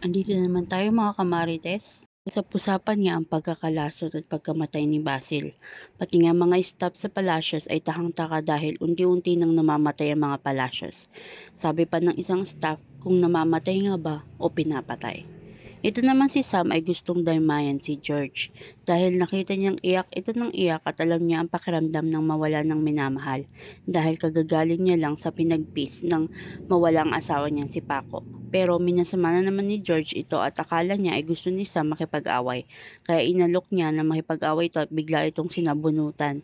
Andito naman tayo mga kamarites. Sa pusapan niya ang pagkakalasot at pagkamatay ni Basil. Pati nga mga staff sa Palacios ay tahang-taka dahil unti-unti nang namamatay ang mga Palacios. Sabi pa ng isang staff kung namamatay nga ba o pinapatay. Ito naman si Sam ay gustong daymayan si George dahil nakita niyang iyak ito ng iyak at alam niya ang pakiramdam ng mawala ng minamahal dahil kagagaling niya lang sa pinagpis ng mawalang asawa niyang si Paco. Pero minasama na naman ni George ito at akala niya ay gusto ni Sam makipag-away. Kaya inalok niya na makipag-away ito at bigla itong sinabunutan.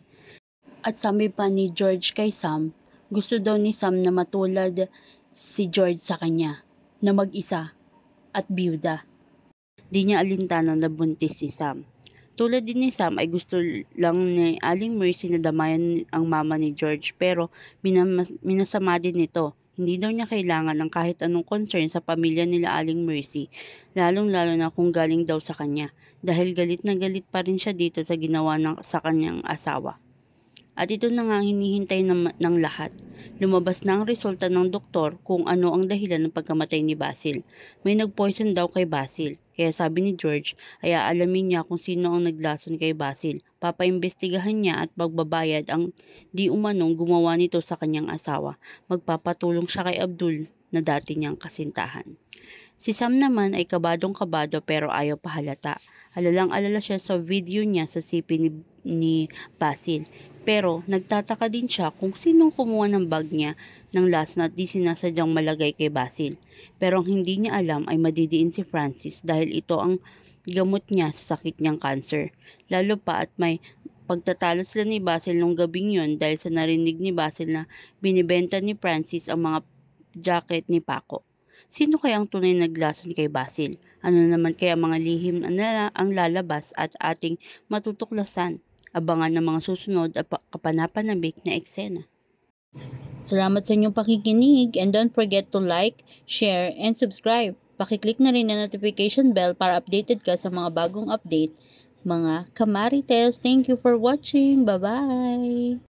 At sabi pa ni George kay Sam, gusto daw ni Sam na matulad si George sa kanya, na mag-isa at biyuda. Di niya alintana na buntis si Sam. Tulad din ni Sam ay gusto lang ni Aling Mercy na damayan ang mama ni George pero minasama din nito hindi daw niya kailangan ng kahit anong concern sa pamilya nila Aling Mercy, lalong-lalo na kung galing daw sa kanya dahil galit na galit pa rin siya dito sa ginawa ng, sa kanyang asawa. At ito na nga hinihintay ng, ng lahat. Lumabas na ang resulta ng doktor kung ano ang dahilan ng pagkamatay ni Basil. May nagpoison daw kay Basil. Kaya sabi ni George ay aalamin niya kung sino ang naglason kay Basil. Papaimbestigahan niya at pagbabayad ang di umanong gumawa nito sa kanyang asawa. Magpapatulong siya kay Abdul na dati niyang kasintahan. Si Sam naman ay kabadong kabado pero ayaw pahalata. Alalang-alala siya sa video niya sa sipi ni, ni Basil. Pero nagtataka din siya kung sinong kumuha ng bag niya ng last na di sinasadyang malagay kay Basil. Pero ang hindi niya alam ay madidiin si Francis dahil ito ang gamot niya sa sakit niyang cancer. Lalo pa at may pagtatalo sila ni Basil nung gabing yon dahil sa narinig ni Basil na binibenta ni Francis ang mga jacket ni Paco. Sino kaya ang tunay na glasan kay Basil? Ano naman kaya mga lihim na ang lalabas at ating matutuklasan? Abangan ng mga susunod at kapanapanabik na eksena. Salamat sa inyong pakikinig and don't forget to like, share, and subscribe. Pakiclick na rin ang notification bell para updated ka sa mga bagong update. Mga Kamarites, thank you for watching. Bye-bye!